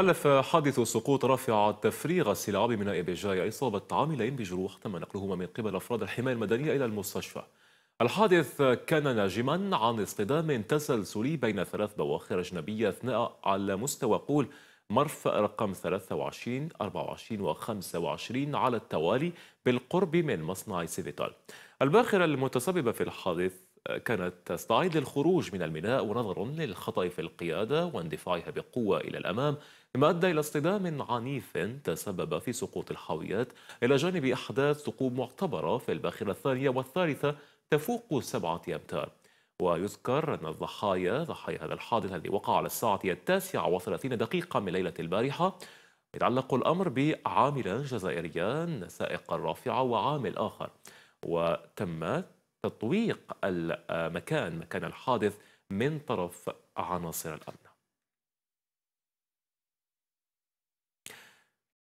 خلف حادث سقوط رافع تفريغ السلع بمناء إبيجاي إصابة عاملين بجروح تم نقلهما من قبل أفراد الحماية المدنية إلى المستشفى الحادث كان ناجما عن اصطدام تسلسلي بين ثلاث بواخر أجنبية أثناء على مستوى قول مرفأ رقم 23 24 و 25 على التوالي بالقرب من مصنع سيفيتال الباخرة المتسببة في الحادث كانت تستعد للخروج من الميناء ونظر للخطأ في القيادة واندفاعها بقوة إلى الأمام ما أدى إلى اصطدام عنيف تسبب في سقوط الحاويات إلى جانب أحداث ثقوب معتبرة في الباخرة الثانية والثالثة تفوق سبعة أمتار ويذكر أن الضحايا ضحايا هذا الحادث الذي وقع على الساعة التاسعة وثلاثين دقيقة من ليلة البارحة يتعلق الأمر بعاملان جزائريان سائق الرافعة وعامل آخر وتمت تطويق المكان آه، مكان الحادث من طرف عناصر الامن